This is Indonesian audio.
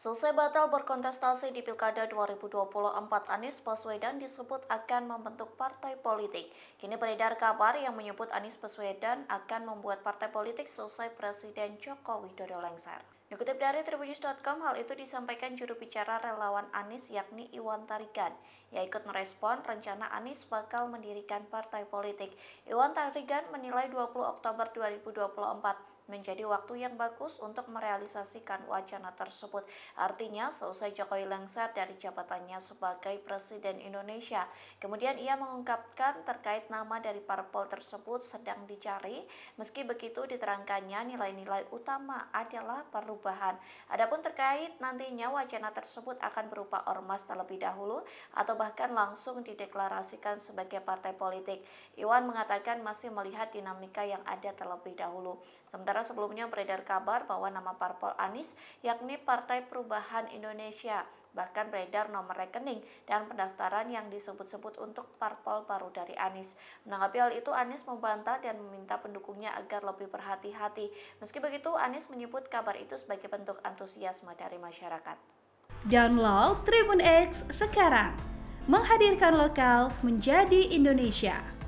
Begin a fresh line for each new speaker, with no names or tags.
Selesai batal berkontestasi di Pilkada 2024, Anies Baswedan disebut akan membentuk partai politik. Kini beredar kabar yang menyebut Anies Baswedan akan membuat partai politik selesai Presiden Joko Widodo lengser. Dikutip dari tribunnews.com, hal itu disampaikan juru bicara relawan Anies yakni Iwan Tarigan. Ia ikut merespon rencana Anies bakal mendirikan partai politik. Iwan Tarigan menilai 20 Oktober 2024 menjadi waktu yang bagus untuk merealisasikan wacana tersebut. Artinya, selesai Jokowi lengser dari jabatannya sebagai Presiden Indonesia. Kemudian ia mengungkapkan terkait nama dari parpol tersebut sedang dicari. Meski begitu, diterangkannya nilai-nilai utama adalah perubahan perubahan. Adapun terkait nantinya wacana tersebut akan berupa ormas terlebih dahulu atau bahkan langsung dideklarasikan sebagai partai politik. Iwan mengatakan masih melihat dinamika yang ada terlebih dahulu. Sementara sebelumnya beredar kabar bahwa nama parpol Anies yakni Partai Perubahan Indonesia bahkan beredar nomor rekening dan pendaftaran yang disebut-sebut untuk parpol baru dari Anies. Menanggapi hal itu, Anies membantah dan meminta pendukungnya agar lebih berhati-hati. Meski begitu, Anies menyebut kabar itu sebagai bentuk antusiasme dari masyarakat. Download Tribun X sekarang, menghadirkan lokal menjadi Indonesia.